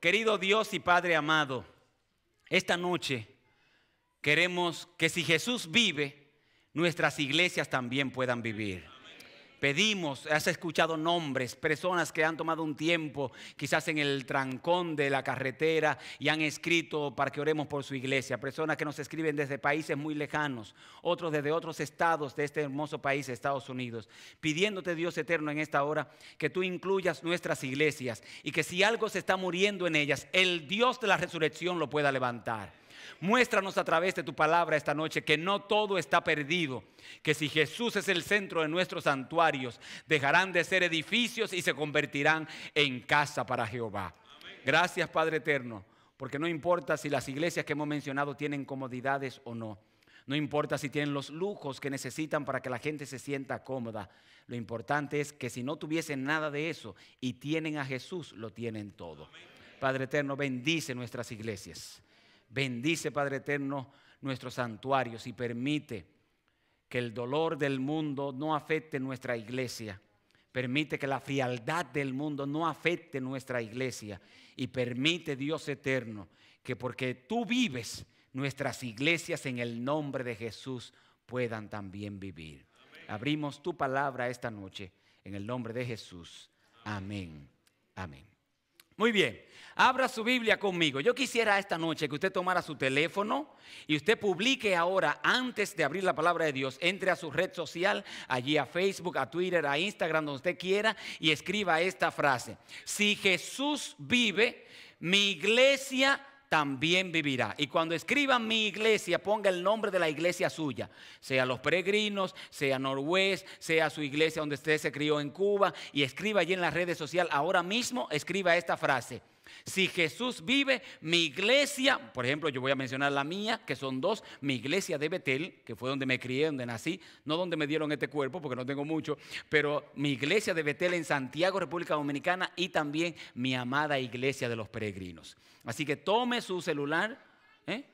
Querido Dios y Padre amado, esta noche queremos que si Jesús vive, nuestras iglesias también puedan vivir pedimos, has escuchado nombres, personas que han tomado un tiempo, quizás en el trancón de la carretera, y han escrito para que oremos por su iglesia, personas que nos escriben desde países muy lejanos, otros desde otros estados de este hermoso país, Estados Unidos, pidiéndote Dios eterno en esta hora que tú incluyas nuestras iglesias y que si algo se está muriendo en ellas, el Dios de la resurrección lo pueda levantar. Muéstranos a través de tu palabra esta noche que no todo está perdido, que si Jesús es el centro de nuestros santuarios, dejarán de ser edificios y se convertirán en casa para Jehová. Gracias Padre Eterno, porque no importa si las iglesias que hemos mencionado tienen comodidades o no. No importa si tienen los lujos que necesitan para que la gente se sienta cómoda. Lo importante es que si no tuviesen nada de eso y tienen a Jesús, lo tienen todo. Padre Eterno, bendice nuestras iglesias. Bendice, Padre Eterno, nuestros santuarios y permite que el dolor del mundo no afecte nuestra iglesia. Permite que la frialdad del mundo no afecte nuestra iglesia. Y permite, Dios eterno, que porque tú vives, nuestras iglesias en el nombre de Jesús puedan también vivir. Abrimos tu palabra esta noche en el nombre de Jesús. Amén. Amén. Muy bien, abra su Biblia conmigo. Yo quisiera esta noche que usted tomara su teléfono y usted publique ahora, antes de abrir la palabra de Dios, entre a su red social, allí a Facebook, a Twitter, a Instagram, donde usted quiera, y escriba esta frase. Si Jesús vive, mi iglesia también vivirá. Y cuando escriba mi iglesia, ponga el nombre de la iglesia suya, sea los peregrinos, sea Norwest, sea su iglesia donde usted se crió en Cuba, y escriba allí en las redes sociales, ahora mismo escriba esta frase, si Jesús vive, mi iglesia, por ejemplo, yo voy a mencionar la mía, que son dos, mi iglesia de Betel, que fue donde me crié, donde nací, no donde me dieron este cuerpo, porque no tengo mucho, pero mi iglesia de Betel en Santiago, República Dominicana, y también mi amada iglesia de los peregrinos. Así que tome su celular. ¿eh?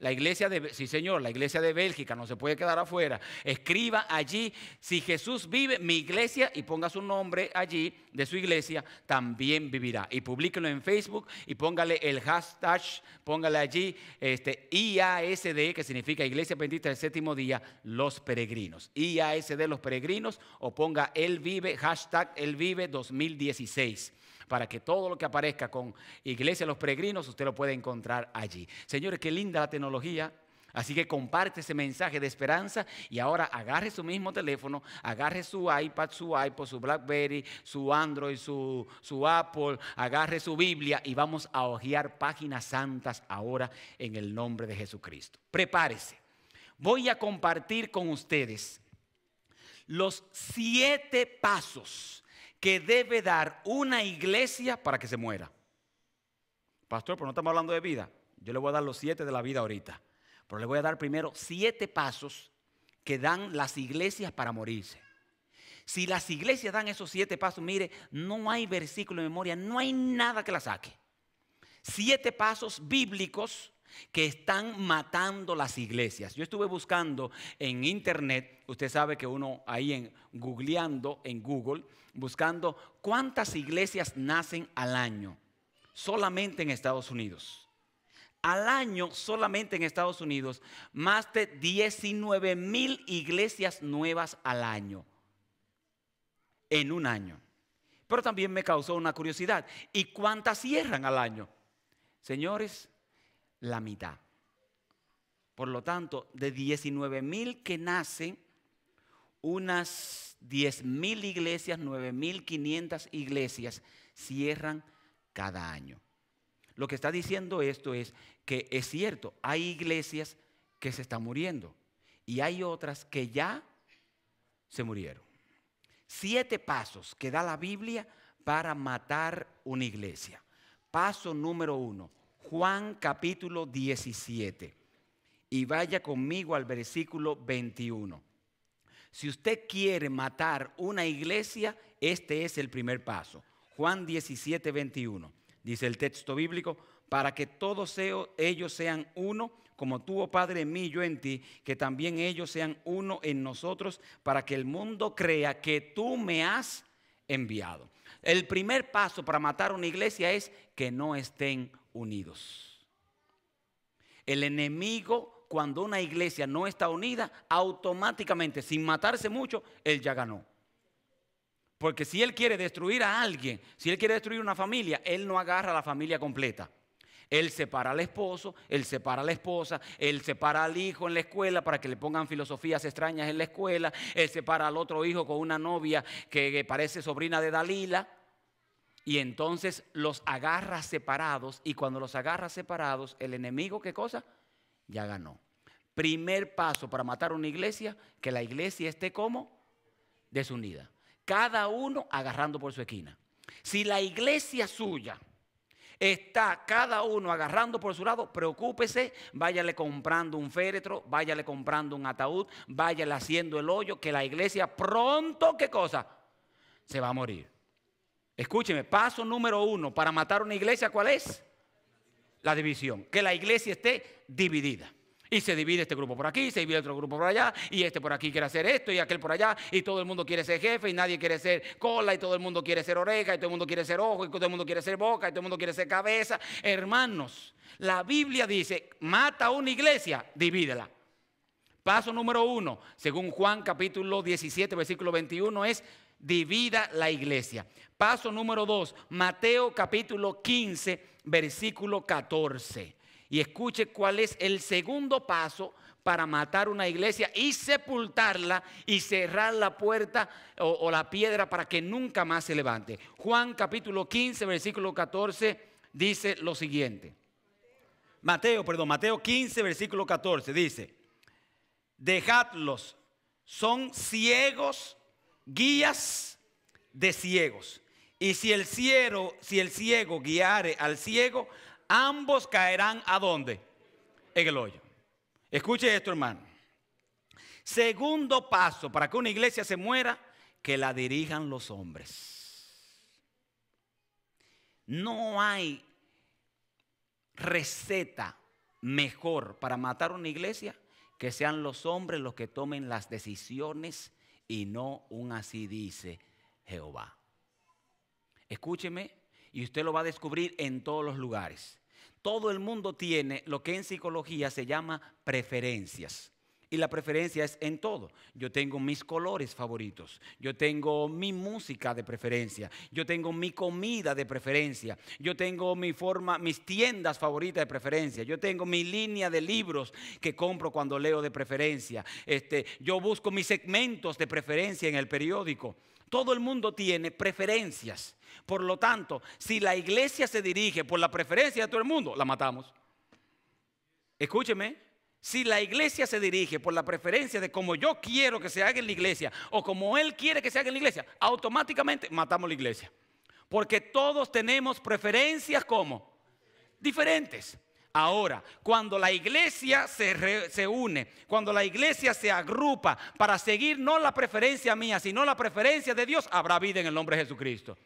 La iglesia de, sí señor, la iglesia de Bélgica no se puede quedar afuera. Escriba allí, si Jesús vive, mi iglesia, y ponga su nombre allí de su iglesia, también vivirá. Y publíquelo en Facebook y póngale el hashtag, póngale allí este, IASD, que significa Iglesia Bendita del Séptimo Día, los peregrinos. IASD, los peregrinos, o ponga Él vive, hashtag el vive 2016 para que todo lo que aparezca con Iglesia los Peregrinos, usted lo puede encontrar allí. Señores, qué linda la tecnología. Así que comparte ese mensaje de esperanza y ahora agarre su mismo teléfono, agarre su iPad, su iPod, su BlackBerry, su Android, su, su, Apple, agarre su Biblia y vamos a hojear páginas santas ahora en el nombre de Jesucristo. Prepárese. Voy a compartir con ustedes los siete pasos que debe dar una iglesia para que se muera. Pastor, pero no estamos hablando de vida. Yo le voy a dar los siete de la vida ahorita. Pero le voy a dar primero siete pasos que dan las iglesias para morirse. Si las iglesias dan esos siete pasos, mire, no hay versículo de memoria, no hay nada que la saque. Siete pasos bíblicos que están matando las iglesias. Yo estuve buscando en internet, usted sabe que uno ahí en googleando en Google, buscando cuántas iglesias nacen al año, solamente en Estados Unidos. Al año, solamente en Estados Unidos, más de 19 mil iglesias nuevas al año. En un año. Pero también me causó una curiosidad. ¿Y cuántas cierran al año? Señores, la mitad. Por lo tanto, de 19.000 que nacen, unas 10.000 iglesias, 9.500 iglesias cierran cada año. Lo que está diciendo esto es que es cierto, hay iglesias que se están muriendo y hay otras que ya se murieron. Siete pasos que da la Biblia para matar una iglesia. Paso número uno, Juan capítulo 17 y vaya conmigo al versículo 21. Si usted quiere matar una iglesia, este es el primer paso. Juan 17, 21. Dice el texto bíblico, para que todos ellos sean uno, como tú, oh Padre, en mí, yo en ti, que también ellos sean uno en nosotros, para que el mundo crea que tú me has enviado. El primer paso para matar una iglesia es que no estén unidos. El enemigo, cuando una iglesia no está unida, automáticamente, sin matarse mucho, él ya ganó. Porque si él quiere destruir a alguien, si él quiere destruir una familia, él no agarra a la familia completa. Él separa al esposo, él separa a la esposa, él separa al hijo en la escuela para que le pongan filosofías extrañas en la escuela, él separa al otro hijo con una novia que parece sobrina de Dalila. Y entonces los agarra separados y cuando los agarra separados, el enemigo, ¿qué cosa? Ya ganó. Primer paso para matar una iglesia, que la iglesia esté como desunida. Cada uno agarrando por su esquina. Si la iglesia suya está cada uno agarrando por su lado, preocúpese, váyale comprando un féretro, váyale comprando un ataúd, váyale haciendo el hoyo, que la iglesia pronto, ¿qué cosa? Se va a morir. Escúcheme, paso número uno para matar una iglesia, ¿cuál es? La división, que la iglesia esté dividida. Y se divide este grupo por aquí, se divide otro grupo por allá, y este por aquí quiere hacer esto, y aquel por allá, y todo el mundo quiere ser jefe, y nadie quiere ser cola, y todo el mundo quiere ser oreja, y todo el mundo quiere ser ojo, y todo el mundo quiere ser boca, y todo el mundo quiere ser cabeza. Hermanos, la Biblia dice, mata una iglesia, divídela. Paso número uno, según Juan capítulo 17, versículo 21, es divida la iglesia. Paso número dos, Mateo capítulo 15, versículo 14. Y escuche cuál es el segundo paso para matar una iglesia y sepultarla y cerrar la puerta o, la piedra para que nunca más se levante. Juan capítulo 15, versículo 14 dice lo siguiente. Mateo, perdón, Mateo 15, versículo 14 dice, dejadlos, son ciegos, guías de ciegos. Y si el ciego, si el ciego guiare al ciego, ambos caerán a dónde? En el hoyo. Escuche esto, hermano. Segundo paso para que una iglesia se muera, que la dirijan los hombres. No hay receta mejor para matar una iglesia que sean los hombres los que tomen las decisiones y no un así dice Jehová. Escúcheme y usted lo va a descubrir en todos los lugares. Todo el mundo tiene lo que en psicología se llama preferencias. Y la preferencia es en todo. Yo tengo mis colores favoritos, yo tengo mi música de preferencia, yo tengo mi comida de preferencia, yo tengo mi forma, mis tiendas favoritas de preferencia, yo tengo mi línea de libros que compro cuando leo de preferencia. Este, yo busco mis segmentos de preferencia en el periódico. Todo el mundo tiene preferencias. Por lo tanto, si la iglesia se dirige por la preferencia de todo el mundo, la matamos. Escúcheme, si la iglesia se dirige por la preferencia de como yo quiero que se haga en la iglesia o como él quiere que se haga en la iglesia, automáticamente matamos la iglesia. Porque todos tenemos preferencias como diferentes. Ahora, cuando la iglesia se, une, cuando la iglesia se agrupa para seguir no la preferencia mía, sino la preferencia de Dios, habrá vida en el nombre de Jesucristo.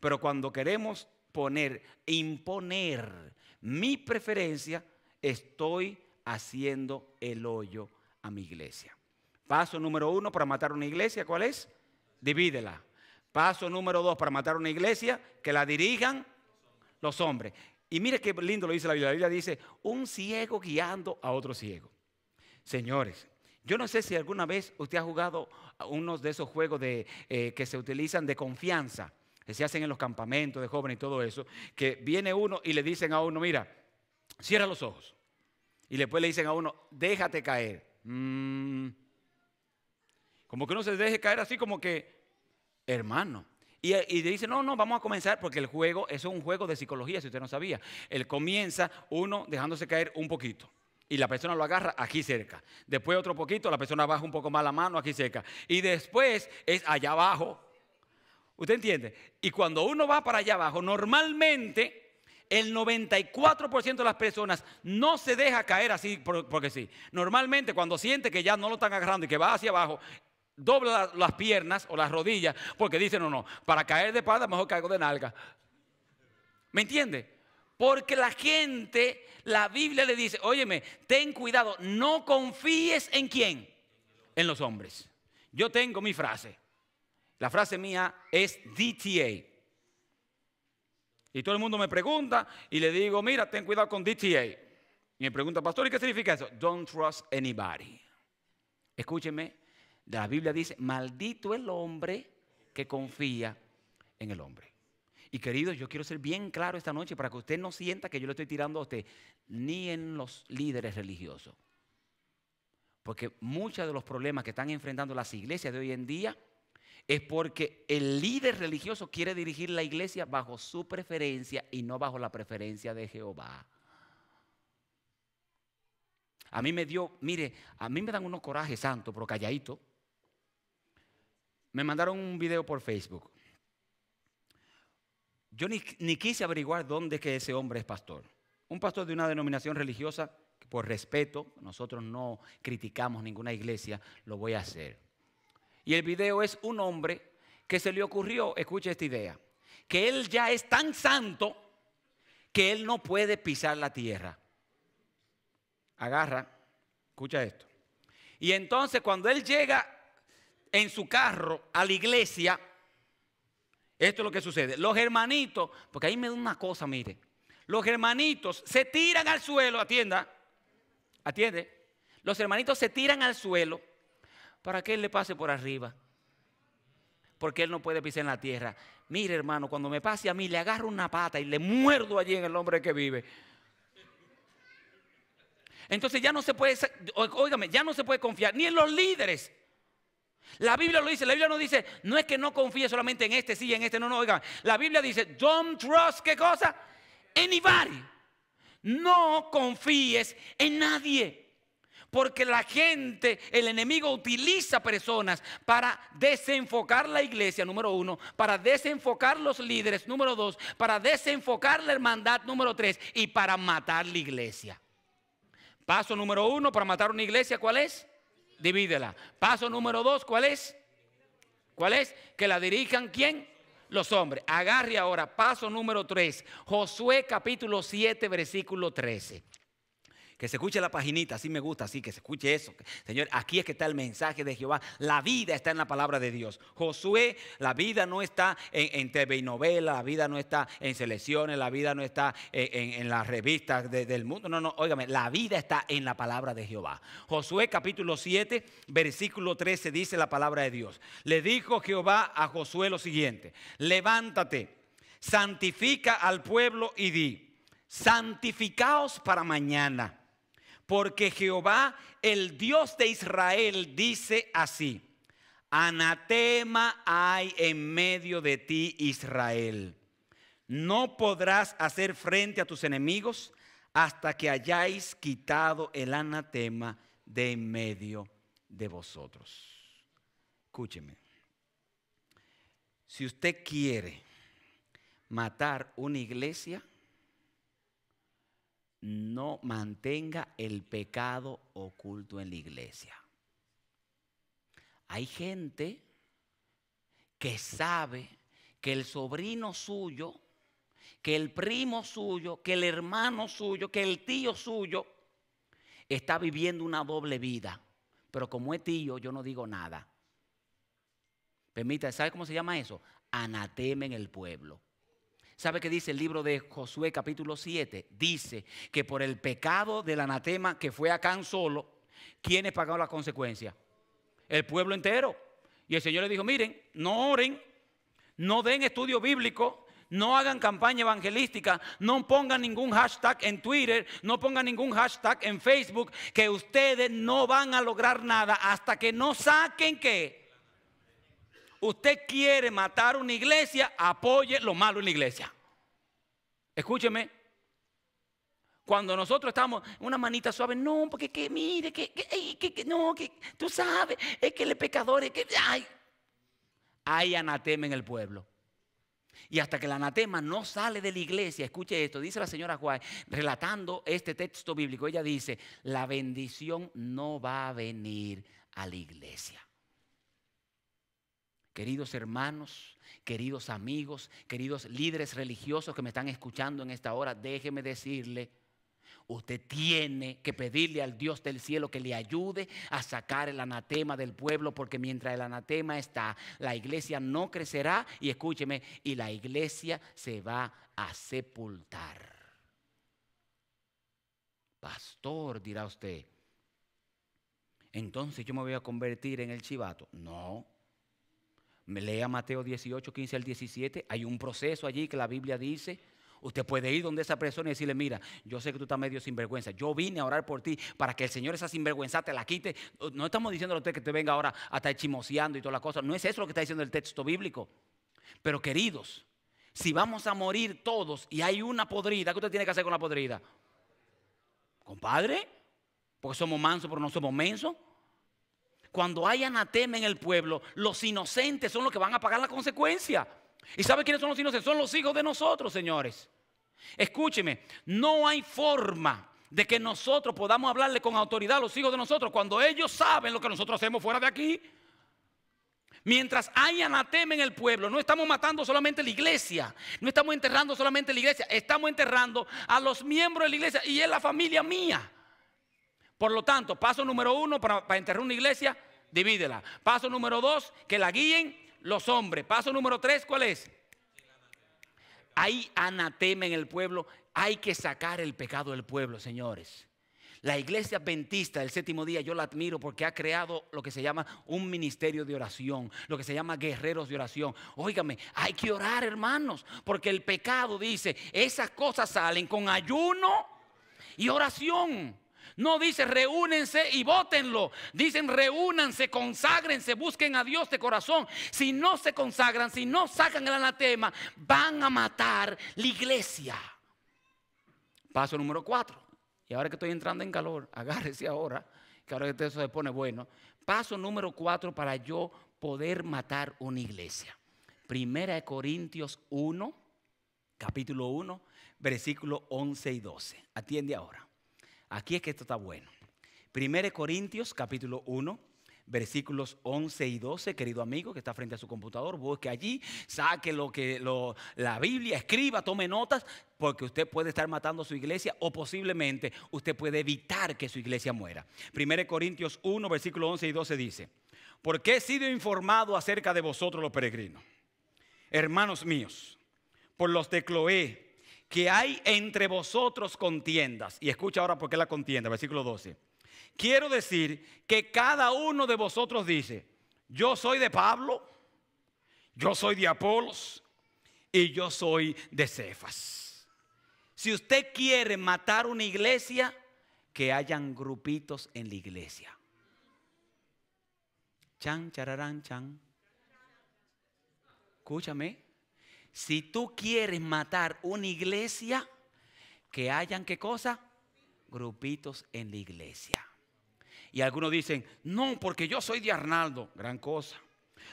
Pero cuando queremos poner, imponer mi preferencia, estoy haciendo el hoyo a mi iglesia. Paso número uno para matar una iglesia, ¿cuál es? Divídela. Paso número dos para matar una iglesia, que la dirijan los hombres. Y mire qué lindo lo dice la Biblia. La Biblia dice, un ciego guiando a otro ciego. Señores, yo no sé si alguna vez usted ha jugado unos de esos juegos de, eh, que se utilizan de confianza, que se hacen en los campamentos de jóvenes y todo eso, que viene uno y le dicen a uno, mira, cierra los ojos. Y después le dicen a uno, déjate caer. Mm. Como que uno se deje caer así como que, hermano, y, dice, no, no, vamos a comenzar porque el juego, es un juego de psicología, si usted no sabía. Él comienza uno dejándose caer un poquito. Y la persona lo agarra aquí cerca. Después otro poquito, la persona baja un poco más la mano aquí cerca. Y después es allá abajo. ¿Usted entiende? Y cuando uno va para allá abajo, normalmente el 94% de las personas no se deja caer así porque sí. Normalmente cuando siente que ya no lo están agarrando y que va hacia abajo, dobla las piernas o las rodillas, porque dicen, no, no, para caer de pata mejor caigo de nalga. ¿Me entiende? Porque la gente, la Biblia le dice, óyeme, ten cuidado, no confíes en quién, en los hombres. Yo tengo mi frase. La frase mía es DTA. Y todo el mundo me pregunta y le digo, mira, ten cuidado con DTA. Y me pregunta, pastor, ¿y qué significa eso? Don't trust anybody. Escúcheme, la Biblia dice, maldito el hombre que confía en el hombre. Y queridos, yo quiero ser bien claro esta noche para que usted no sienta que yo le estoy tirando a usted, ni en los líderes religiosos. Porque muchos de los problemas que están enfrentando las iglesias de hoy en día es porque el líder religioso quiere dirigir la iglesia bajo su preferencia y no bajo la preferencia de Jehová. A mí me dio, mire, a mí me dan unos corajes santo, pero calladito me mandaron un video por Facebook. Yo ni, quise averiguar dónde que ese hombre es pastor. Un pastor de una denominación religiosa, por respeto, nosotros no criticamos ninguna iglesia, lo voy a hacer. Y el video es un hombre que se le ocurrió, escucha esta idea, que él ya es tan santo que él no puede pisar la tierra. Agarra, escucha esto. Y entonces cuando él llega en su carro a la iglesia, esto es lo que sucede. Los hermanitos, porque ahí me da una cosa, mire. Los hermanitos se tiran al suelo, atienda, atiende. Los hermanitos se tiran al suelo para que él le pase por arriba. Porque él no puede pisar en la tierra. Mire, hermano, cuando me pase a mí, le agarro una pata y le muerdo allí en el hombre que vive. Entonces ya no se puede, óigame, ya no se puede confiar ni en los líderes la Biblia lo dice, la Biblia no dice, no es que no confíe solamente en este, sí, en este, no, no, oigan. La Biblia dice, don't trust, ¿qué cosa? Anybody. No confíes en nadie. Porque la gente, el enemigo utiliza personas para desenfocar la iglesia, número uno, para desenfocar los líderes, número dos, para desenfocar la hermandad, número tres, y para matar la iglesia. Paso número uno para matar una iglesia, ¿cuál es? divídela. Paso número dos, ¿cuál es? ¿Cuál es? Que la dirijan quién? Los hombres. Agarre ahora, paso número tres, Josué capítulo 7, versículo 13. Que se escuche la paginita, así me gusta, así que se escuche eso. Señor, aquí es que está el mensaje de Jehová. La vida está en la palabra de Dios. Josué, la vida no está en, TV y novela, la vida no está en selecciones, la vida no está en, las revistas del mundo. No, no, óigame, la vida está en la palabra de Jehová. Josué capítulo 7, versículo 13 dice la palabra de Dios. Le dijo Jehová a Josué lo siguiente, levántate, santifica al pueblo y di, santificaos para mañana porque Jehová, el Dios de Israel, dice así, anatema hay en medio de ti, Israel. No podrás hacer frente a tus enemigos hasta que hayáis quitado el anatema de en medio de vosotros. Escúcheme, si usted quiere matar una iglesia, no mantenga el pecado oculto en la iglesia. Hay gente que sabe que el sobrino suyo, que el primo suyo, que el hermano suyo, que el tío suyo está viviendo una doble vida. Pero como es tío, yo no digo nada. Permítame, ¿sabe cómo se llama eso? Anatema en el pueblo. ¿Sabe qué dice el libro de Josué capítulo 7? Dice que por el pecado del anatema que fue Acán solo, ¿quiénes pagaron la consecuencia? El pueblo entero. Y el Señor le dijo, miren, no oren, no den estudio bíblico, no hagan campaña evangelística, no pongan ningún hashtag en Twitter, no pongan ningún hashtag en Facebook, que ustedes no van a lograr nada hasta que no saquen que Usted quiere matar una iglesia, apoye lo malo en la iglesia. Escúcheme. Cuando nosotros estamos, una manita suave, no, porque que mire, que, no, que tú sabes, es que el pecador que ay. hay anatema en el pueblo. Y hasta que el anatema no sale de la iglesia, escuche esto, dice la señora Juárez, relatando este texto bíblico, ella dice, la bendición no va a venir a la iglesia. Queridos hermanos, queridos amigos, queridos líderes religiosos que me están escuchando en esta hora, déjeme decirle, usted tiene que pedirle al Dios del cielo que le ayude a sacar el anatema del pueblo, porque mientras el anatema está, la iglesia no crecerá y escúcheme, y la iglesia se va a sepultar. Pastor, dirá usted, entonces yo me voy a convertir en el chivato. No. Me Lea Mateo 18, 15 al 17. Hay un proceso allí que la Biblia dice. Usted puede ir donde esa persona y decirle, mira, yo sé que tú estás medio sinvergüenza. Yo vine a orar por ti para que el Señor esa sinvergüenza te la quite. No estamos diciendo a usted que te venga ahora a estar chimoseando y todas las cosas. No es eso lo que está diciendo el texto bíblico. Pero queridos, si vamos a morir todos y hay una podrida, ¿qué usted tiene que hacer con la podrida? Compadre, porque somos mansos, pero no somos menso cuando hay anatema en el pueblo, los inocentes son los que van a pagar la consecuencia. ¿Y sabe quiénes son los inocentes? Son los hijos de nosotros, señores. Escúcheme, no hay forma de que nosotros podamos hablarle con autoridad a los hijos de nosotros cuando ellos saben lo que nosotros hacemos fuera de aquí. Mientras hay anatema en el pueblo, no estamos matando solamente la iglesia, no estamos enterrando solamente la iglesia, estamos enterrando a los miembros de la iglesia y es la familia mía. Por lo tanto, paso número uno para, enterrar una iglesia, divídela. Paso número dos, que la guíen los hombres. Paso número tres, ¿cuál es? Hay anatema en el pueblo. Hay que sacar el pecado del pueblo, señores. La iglesia adventista del séptimo día yo la admiro porque ha creado lo que se llama un ministerio de oración, lo que se llama guerreros de oración. Óigame, hay que orar hermanos, porque el pecado dice, esas cosas salen con ayuno y oración. No dice reúnense y votenlo. Dicen reúnanse, conságrense, busquen a Dios de corazón. Si no se consagran, si no sacan el anatema, van a matar la iglesia. Paso número cuatro. Y ahora que estoy entrando en calor, agárrese ahora, que ahora que eso se pone bueno. Paso número cuatro para yo poder matar una iglesia. Primera de Corintios 1, capítulo 1, versículo 11 y 12. Atiende ahora. Aquí es que esto está bueno. 1 Corintios capítulo 1, versículos 11 y 12, querido amigo que está frente a su computador, busque allí, saque lo que la Biblia, escriba, tome notas, porque usted puede estar matando a su iglesia o posiblemente usted puede evitar que su iglesia muera. 1 Corintios 1, versículos 11 y 12 dice, porque he sido informado acerca de vosotros los peregrinos, hermanos míos, por los de Cloé, que hay entre vosotros contiendas. Y escucha ahora por qué la contienda, versículo 12. Quiero decir que cada uno de vosotros dice, yo soy de Pablo, yo soy de Apolos y yo soy de Cefas. Si usted quiere matar una iglesia, que hayan grupitos en la iglesia. Chan, chararán, chan. Escúchame. Si tú quieres matar una iglesia, que hayan qué cosa? Grupitos en la iglesia. Y algunos dicen, no, porque yo soy de Arnaldo, gran cosa.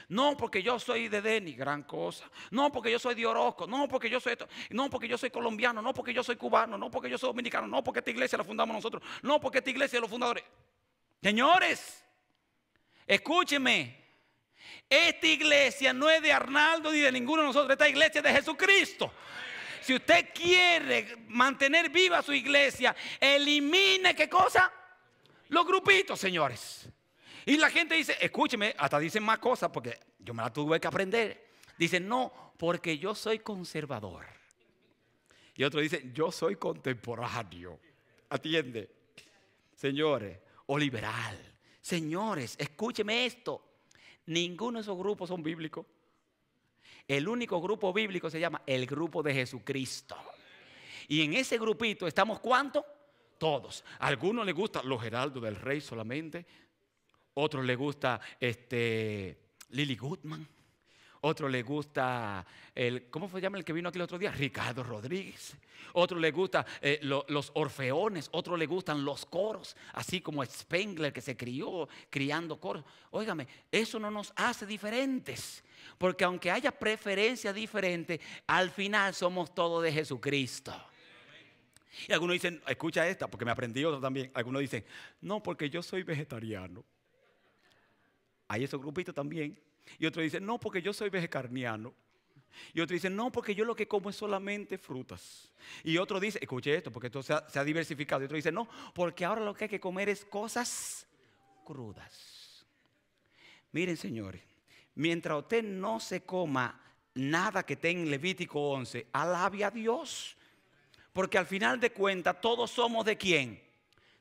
No, porque yo soy de Denny, gran cosa. No, porque yo soy de Orozco. No, porque yo soy esto. No, porque yo soy colombiano. No, porque yo soy cubano. No, porque yo soy dominicano. No, porque esta iglesia la fundamos nosotros. No, porque esta iglesia es los fundadores. Señores, escúchenme. Esta iglesia no es de Arnaldo ni de ninguno de nosotros, esta iglesia es de Jesucristo. Si usted quiere mantener viva su iglesia, elimine qué cosa? Los grupitos, señores. Y la gente dice, escúcheme, hasta dicen más cosas porque yo me la tuve que aprender. Dicen, no, porque yo soy conservador. Y otro dice, yo soy contemporáneo. Atiende. Señores, o liberal. Señores, escúcheme esto. Ninguno de esos grupos son bíblicos. El único grupo bíblico se llama el grupo de Jesucristo. Y en ese grupito estamos cuántos? Todos. algunos les gusta los Heraldos del Rey solamente. Otros les gusta este, Lily Goodman. Otro le gusta el, ¿cómo fue llama el que vino aquí el otro día? Ricardo Rodríguez. Otro le gusta eh, los orfeones. Otro le gustan los coros, así como Spengler que se crió criando coros. Óigame, eso no nos hace diferentes. Porque aunque haya preferencias diferentes, al final somos todos de Jesucristo. Y algunos dicen, escucha esta, porque me aprendí otro también. Algunos dicen, no, porque yo soy vegetariano. Hay esos grupitos también y otro dice, no, porque yo soy vegetariano. Y otro dice, no, porque yo lo que como es solamente frutas. Y otro dice, escuche esto, porque esto se ha, se ha diversificado. Y otro dice, no, porque ahora lo que hay que comer es cosas crudas. Miren, señores, mientras usted no se coma nada que esté en Levítico 11, alabe a Dios. Porque al final de cuentas, todos somos de quién?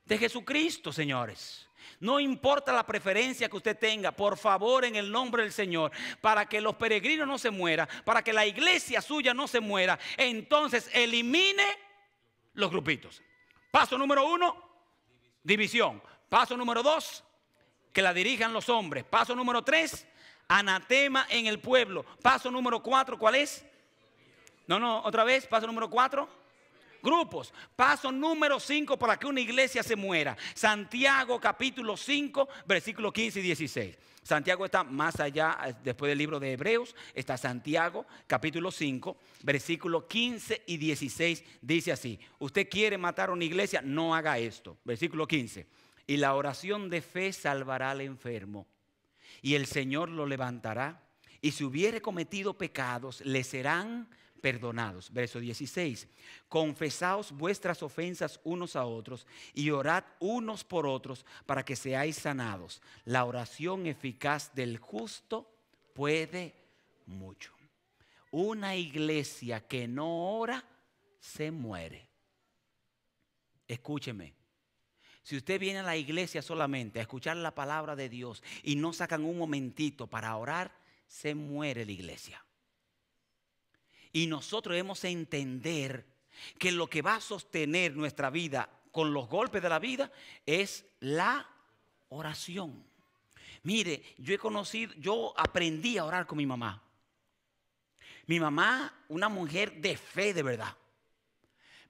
De Jesucristo, señores. No importa la preferencia que usted tenga, por favor, en el nombre del Señor, para que los peregrinos no se mueran, para que la iglesia suya no se muera, entonces elimine los grupitos. Paso número uno, división. Paso número dos, que la dirijan los hombres. Paso número tres, anatema en el pueblo. Paso número cuatro, ¿cuál es? No, no, otra vez, paso número cuatro grupos. Paso número 5 para que una iglesia se muera. Santiago capítulo 5, versículo 15 y 16. Santiago está más allá, eh, después del libro de Hebreos, está Santiago capítulo 5, versículo 15 y 16. Dice así, usted quiere matar a una iglesia, no haga esto. Versículo 15. Y la oración de fe salvará al enfermo y el Señor lo levantará. Y si hubiere cometido pecados, le serán perdonados. Verso 16, confesaos vuestras ofensas unos a otros y orad unos por otros para que seáis sanados. La oración eficaz del justo puede mucho. Una iglesia que no ora se muere. Escúcheme. Si usted viene a la iglesia solamente a escuchar la palabra de Dios y no sacan un momentito para orar, se muere la iglesia. Y nosotros hemos entender que lo que va a sostener nuestra vida con los golpes de la vida es la oración. Mire, yo he conocido, yo aprendí a orar con mi mamá. Mi mamá, una mujer de fe de verdad.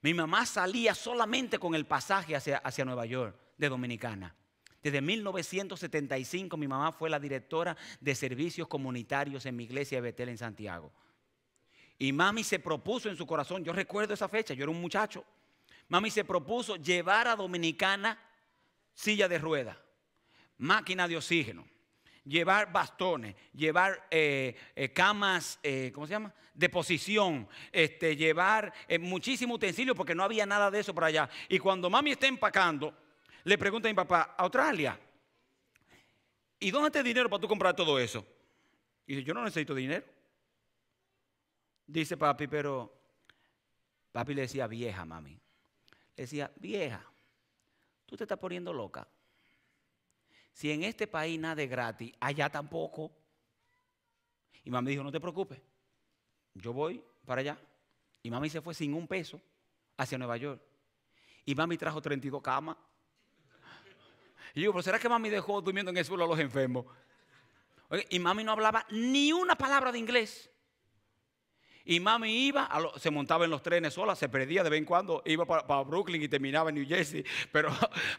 Mi mamá salía solamente con el pasaje hacia, hacia Nueva York de Dominicana. Desde 1975 mi mamá fue la directora de servicios comunitarios en mi iglesia de Betel en Santiago. Y mami se propuso en su corazón, yo recuerdo esa fecha, yo era un muchacho, mami se propuso llevar a Dominicana silla de rueda, máquina de oxígeno, llevar bastones, llevar eh, eh, camas, eh, ¿cómo se llama? De posición, este, llevar muchísimo utensilio porque no había nada de eso para allá. Y cuando mami está empacando, le pregunta a mi papá, Australia, ¿y dónde está dinero para tú comprar todo eso? Y dice, yo no necesito dinero. Dice papi, pero papi le decía vieja, mami. Le decía, vieja, tú te estás poniendo loca. Si en este país nada es gratis, allá tampoco. Y mami dijo, no te preocupes, yo voy para allá. Y mami se fue sin un peso hacia Nueva York. Y mami trajo 32 camas. Y yo, pero ¿será que mami dejó durmiendo en el suelo a los enfermos? Y mami no hablaba ni una palabra de inglés. Y mami iba, se montaba en los trenes sola, se perdía de vez en cuando, iba para, Brooklyn y terminaba en New Jersey, pero,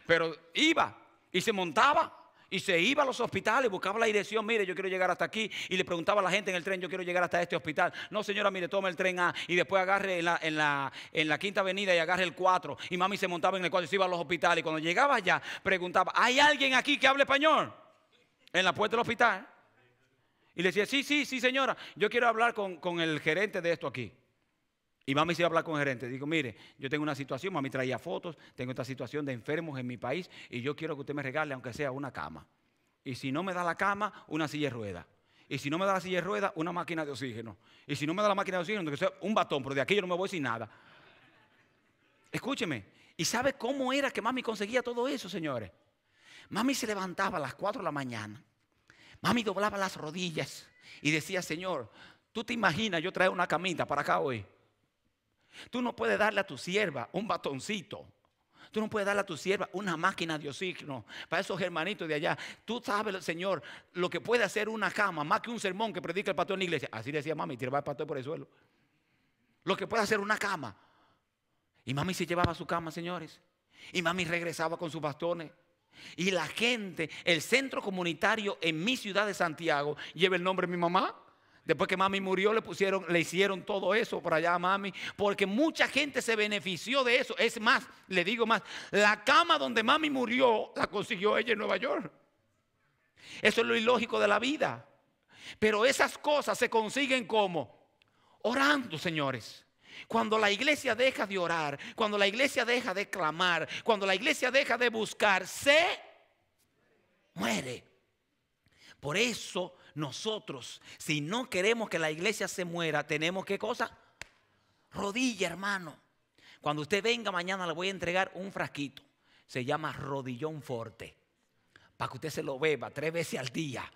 pero iba y se montaba. Y se iba a los hospitales, buscaba la dirección, mire, yo quiero llegar hasta aquí. Y le preguntaba a la gente en el tren, yo quiero llegar hasta este hospital. No, señora, mire, toma el tren A. Y después agarre en la, en la, en la quinta avenida y agarre el 4. Y mami se montaba en el 4 y se iba a los hospitales. Y cuando llegaba allá, preguntaba, ¿hay alguien aquí que hable español? En la puerta del hospital. Y le decía, sí, sí, sí, señora, yo quiero hablar con, el gerente de esto aquí. Y mami se iba a hablar con el gerente. Digo, mire, yo tengo una situación, mami traía fotos, tengo esta situación de enfermos en mi país y yo quiero que usted me regale, aunque sea una cama. Y si no me da la cama, una silla de rueda. Y si no me da la silla de rueda, una máquina de oxígeno. Y si no me da la máquina de oxígeno, un batón, pero de aquí yo no me voy sin nada. Escúcheme. ¿Y sabe cómo era que mami conseguía todo eso, señores? Mami se levantaba a las 4 de la mañana Mami doblaba las rodillas y decía, Señor, tú te imaginas yo traer una camita para acá hoy. Tú no puedes darle a tu sierva un batoncito. Tú no puedes darle a tu sierva una máquina de oxígeno para esos hermanitos de allá. Tú sabes, Señor, lo que puede hacer una cama más que un sermón que predica el pastor en la iglesia. Así decía mami, tiraba el pastor por el suelo. Lo que puede hacer una cama. Y mami se llevaba su cama, señores. Y mami regresaba con sus bastones. Y la gente, el centro comunitario en mi ciudad de Santiago lleva el nombre de mi mamá. Después que mami murió, le pusieron, le hicieron todo eso por allá a mami, porque mucha gente se benefició de eso. Es más, le digo más, la cama donde mami murió la consiguió ella en Nueva York. Eso es lo ilógico de la vida. Pero esas cosas se consiguen como orando, señores. Cuando la iglesia deja de orar, cuando la iglesia deja de clamar, cuando la iglesia deja de buscar, se muere. Por eso nosotros, si no queremos que la iglesia se muera, tenemos qué cosa? Rodilla, hermano. Cuando usted venga mañana le voy a entregar un frasquito. Se llama rodillón fuerte. Para que usted se lo beba tres veces al día.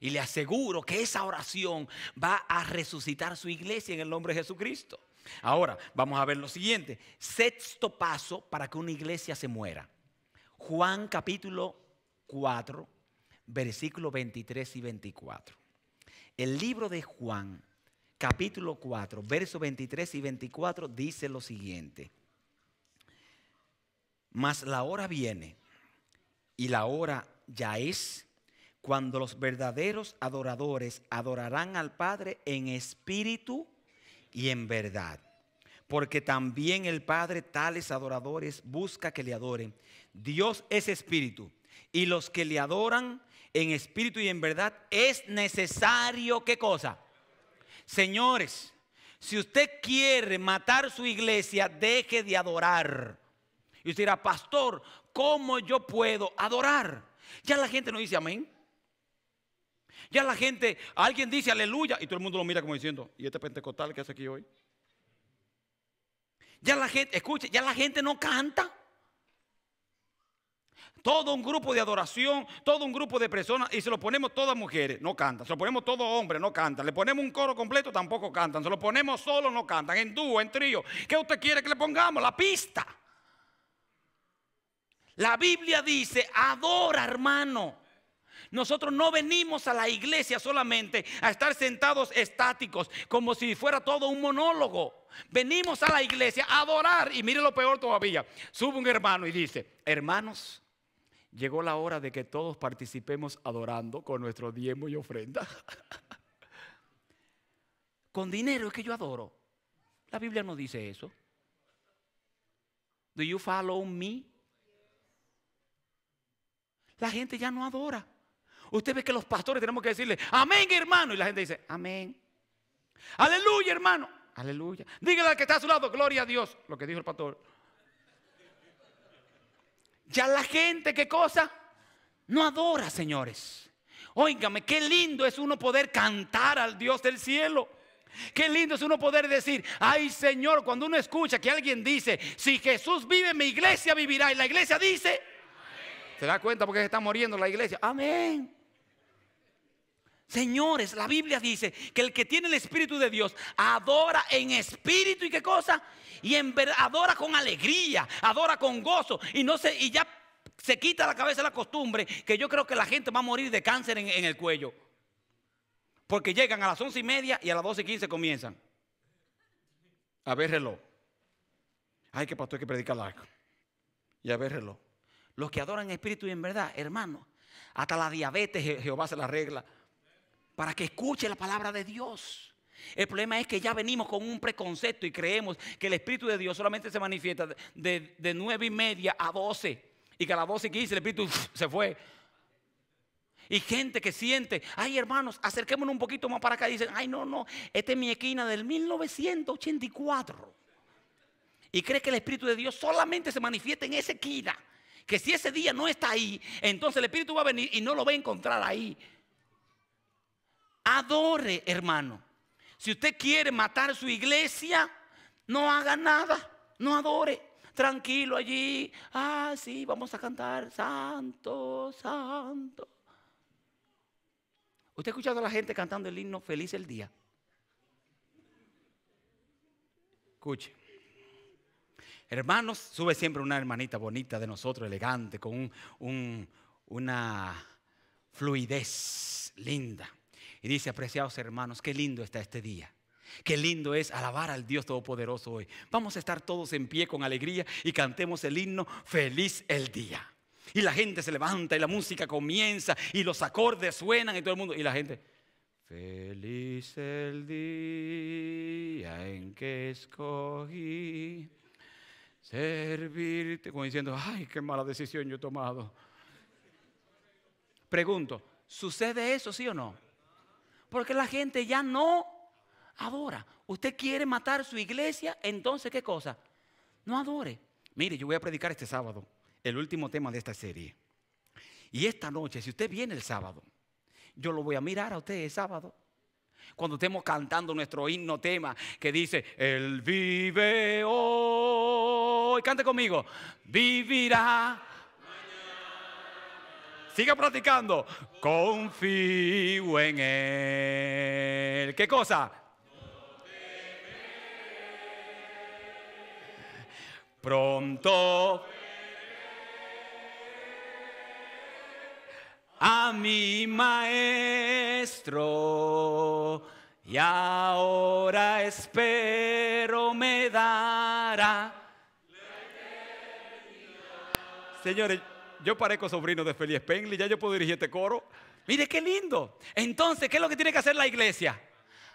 Y le aseguro que esa oración va a resucitar su iglesia en el nombre de Jesucristo. Ahora, vamos a ver lo siguiente. Sexto paso para que una iglesia se muera. Juan capítulo 4, versículo 23 y 24. El libro de Juan, capítulo 4, versos 23 y 24, dice lo siguiente. Mas la hora viene, y la hora ya es, cuando los verdaderos adoradores adorarán al Padre en espíritu y en verdad. Porque también el Padre tales adoradores busca que le adoren. Dios es espíritu. Y los que le adoran en espíritu y en verdad es necesario qué cosa. Señores, si usted quiere matar su iglesia, deje de adorar. Y usted dirá, pastor, ¿cómo yo puedo adorar? Ya la gente no dice amén. Ya la gente, alguien dice aleluya y todo el mundo lo mira como diciendo, ¿y este pentecostal que hace aquí hoy? Ya la gente, escuche, ya la gente no canta. Todo un grupo de adoración, todo un grupo de personas, y se lo ponemos todas mujeres, no cantan. Se lo ponemos todo hombres, no cantan. Le ponemos un coro completo, tampoco cantan. Se lo ponemos solo, no cantan. En dúo, en trío. ¿Qué usted quiere que le pongamos? La pista. La Biblia dice, adora hermano. Nosotros no venimos a la iglesia solamente a estar sentados estáticos, como si fuera todo un monólogo. Venimos a la iglesia a adorar. Y mire lo peor todavía. Sube un hermano y dice, hermanos, llegó la hora de que todos participemos adorando con nuestro diezmo y ofrenda. con dinero es que yo adoro. La Biblia no dice eso. Do you follow me? La gente ya no adora. Usted ve que los pastores tenemos que decirle, amén hermano. Y la gente dice, amén. Aleluya hermano. Aleluya. Dígale al que está a su lado, gloria a Dios, lo que dijo el pastor. Ya la gente, ¿qué cosa? No adora, señores. Óigame, qué lindo es uno poder cantar al Dios del cielo. Qué lindo es uno poder decir, ay Señor, cuando uno escucha que alguien dice, si Jesús vive, mi iglesia vivirá. Y la iglesia dice, ¿Se da cuenta porque se está muriendo la iglesia? Amén. Señores, la Biblia dice que el que tiene el Espíritu de Dios adora en espíritu y qué cosa. Y en adora con alegría, adora con gozo. Y no se, y ya se quita la cabeza la costumbre que yo creo que la gente va a morir de cáncer en, el cuello. Porque llegan a las once y media y a las doce y quince comienzan. A ver reloj. Ay, que pastor que que predica largo. Y a ver reloj. Los que adoran en espíritu y en verdad, hermano. Hasta la diabetes Jehová se la arregla. Para que escuche la palabra de Dios. El problema es que ya venimos con un preconcepto y creemos que el Espíritu de Dios solamente se manifiesta de, nueve y media a 12. Y que a las 12 y 15 el Espíritu se fue. Y gente que siente, ay hermanos, acerquémonos un poquito más para acá. Dicen, ay no, no, esta es mi esquina del 1984. Y cree que el Espíritu de Dios solamente se manifiesta en esa esquina que si ese día no está ahí, entonces el Espíritu va a venir y no lo va a encontrar ahí. Adore, hermano. Si usted quiere matar su iglesia, no haga nada, no adore. Tranquilo allí. Ah, sí, vamos a cantar. Santo, santo. ¿Usted ha escuchado a la gente cantando el himno Feliz el Día? Escuche. Hermanos, sube siempre una hermanita bonita de nosotros, elegante, con una fluidez linda. Y dice, apreciados hermanos, qué lindo está este día. Qué lindo es alabar al Dios Todopoderoso hoy. Vamos a estar todos en pie con alegría y cantemos el himno Feliz el día. Y la gente se levanta y la música comienza y los acordes suenan y todo el mundo. Y la gente, feliz el día en que escogí servirte, como diciendo, ay, qué mala decisión yo he tomado. Pregunto, ¿sucede eso, sí o no? Porque la gente ya no adora. Usted quiere matar su iglesia, entonces, ¿qué cosa? No adore. Mire, yo voy a predicar este sábado, el último tema de esta serie. Y esta noche, si usted viene el sábado, yo lo voy a mirar a usted el sábado. Cuando estemos cantando nuestro himno tema que dice, el vive hoy. Y cante conmigo. Vivirá. Siga practicando. Confío en Él. ¿Qué cosa? Pronto. A mi maestro. Y ahora espero me da. Señores, yo parezco sobrino de Feliz Pengley, ya yo puedo dirigir este coro. Mire qué lindo. Entonces, ¿qué es lo que tiene que hacer la iglesia?